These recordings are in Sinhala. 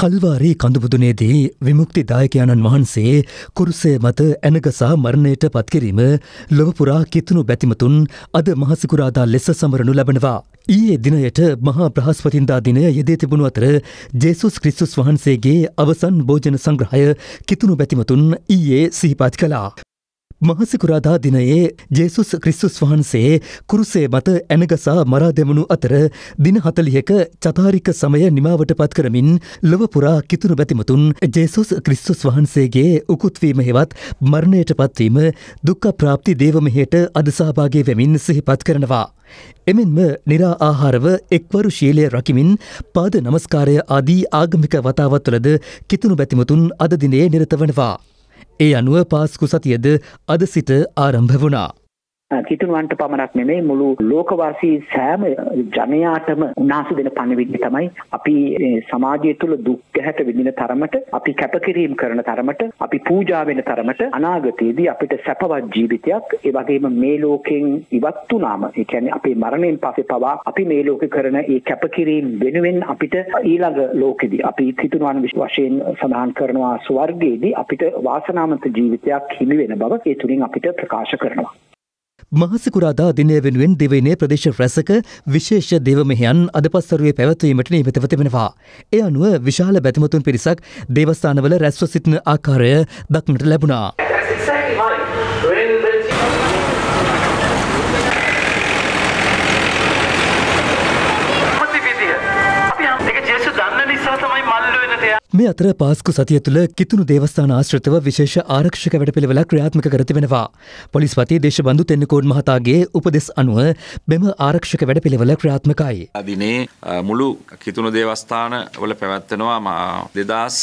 කල්වාරී කඳුබුදුනේදී විමුක්තිදායකයාණන් වහන්සේ කුරුසය මත ඇනගසා මරණයට පත්කිරීම ලොවපුරා කිතුුණු බැතිමතුන් අද මහසිකුරාදා ලෙස සමරනු ලබනවා. ඊයේ දිනයට මහා ප්‍රහස්පතින්දා දිනය යෙදේ තිබුණු අතර ජෙසුස් ක්‍රිස්තුස් වහන්සේගේ අවසන් භෝජන සංග්‍රහය කිතුුණු බැතිමතුන් ඊයේ සිහිපාත් කලා. මහසිකුරාදා දිනයේ ජේසුස් ක්‍රිස්තුස් වහන්සේ කුරුසේ මත ඇනගසා මරා දෙමනු අතර දින හතලියක චතාරික සමය නිමාවට පත් කරමින් ලොවපුරා කිතුරු බැතිමතුන් ජේසුස් ක්‍රිස්තුස් වහන්සේගේ උකුත්වීම හෙවත් මරණයට පත්වීම දුක්ක ප්‍රාප්ති දේවමහයට අදසාභාගේ වෙමින් සිහිපත් කරනවා. එමෙන්ම නිරා ආහාරව එක්වරු ශීලය රකිමින් පාද නමස්කාරය ආදී ආගමික වතාවත්වලද කිතුුණු බැතිමතුන් අදදිනයේ නිරත වනවා. ඒ අනුව පාස්කු සතියද අද සිට ආරම්භ වුණා. කිතුනුවන්ට පමණක් නෙමේ මුළු ලෝකවාසී සෑම ජනයාටම උනාසු දෙන පණවිඩ තමයි අපි සමාජය තුළ දුක්ගැහැට විඳින තරමට අපි කැපකිරීම් කරන තරමට අපි පූජා වෙන තරමට අනාගතයේදී අපිට සැපවත් ජීවිතයක් ඒ වගේම මේ ලෝකෙන් ඉවත් වුණාම ඒ කියන්නේ අපේ මරණයෙන් පස්සේ පවා අපි මේ ලෝකේ කරන ඒ කැපකිරීම් වෙනුවෙන් අපිට ඊළඟ ලෝකෙදී අපි කිතුනුවන් වශයෙන් සඳහන් කරනවා ස්වර්ගයේදී අපිට වාසනාමන්ත ජීවිතයක් හිමි වෙන බව ඒ තුලින් අපිට ප්‍රකාශ කරනවා මහසිකුරාදා දිනය වෙනුවෙන් දෙවයිනේ ප්‍රදේශ රැසක විශේෂ දෙවමෙහයන් අදපස්සරුවේ පැවැත්වීමට නීමිතව තිබෙනවා. එය අනුව විශාල බැතිමතුන් පිරිසක් දේවස්ථානවල රැස්ව සිටින ආකාරය දක්නට ලැබුණා. මේ අතර පාස්කු සතිය තුළ කිතුුණු දේවස්ථාන ආශ්‍රතව විශේෂ ආරක්ෂක වැඩපිළිවෙල ක්‍රියාත්මක කරතිවෙනවා. පොලිස් වති දේශබඳු තෙන්නකෝඩ් මහතාගේ උපදෙස් අනුව මෙම ආරක්ෂක වැඩපිළිවෙල ක්‍රියාත්මකයි. අදිනේ මුළු කිතුුණු දේවස්ථාන වල පැවැත්වෙනවා දෙදස්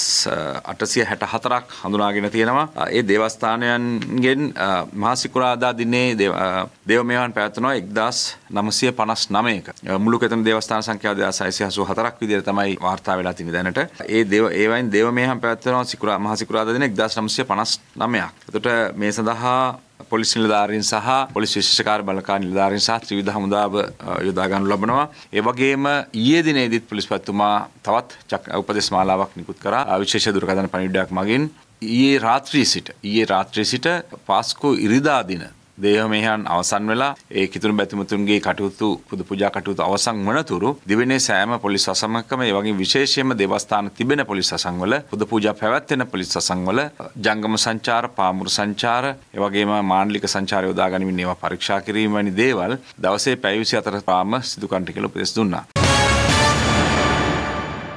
අටසිය හැට හතරක් හඳුනාගෙන තියෙනවා. ඒ දේවස්ථානයන්ගෙන් මහසිකුරාදා දිනේ දේවමයන් පැත්වනවා එක්දස් නමසය පනස් නමයක මුළු කෙතන දේවස්ථාන සංඛ්‍යාද සයිසිහසු හතරක් විදිර තමයි වාර්තා වෙලා තිනි දැනට ඒ දේව ඒවයින් දේව මේහම් පැවැත්වෙනවා සිකුරා මහ සිකුරාදා දින 1959ක්. එතකොට මේ සඳහා පොලිසි නිලධාරීන් සහ පොලිස් විශේෂකාර බලකා නිලධාරීන් සහ ත්‍රිවිධ හමුදාව යොදා ගන්නු ලබනවා. ඒ වගේම ඊයේ දිනේදීත් පොලිස්පතිතුමා තවත් උපදේශ මාලාවක් නිකුත් කරා විශේෂ දුරකථන පණිවිඩයක් මගින් ඊයේ රාත්‍රියේ සිට ඊයේ රාත්‍රියේ සිට පාස්කෝ ඉරිදා දින දේහ මෙහයන් අවසන් වෙලා ඒ කිතුරු බැතිමතුන්ගේ කටයුතු පුදු පූජා කටයුතු අවසන් වනතුරු දිවයිනේ සෑම පොලිස් වසමකම ඒ වගේ විශේෂයෙන්ම දේවස්ථාන තිබෙන පොලිස් වසන්වල පුදු පූජා පැවැත්වෙන පොලිස් වසන්වල ජංගම සංචාර පාමුරු සංචාර ඒ වගේම මාණ්ඩලික සංචාර යොදා ගැනීම ඒවා පරීක්ෂා කිරීම වැනි දේවල් දවසේ පැය 24 පාම සිදු කරන්න කියලා උපදෙස් දුන්නා.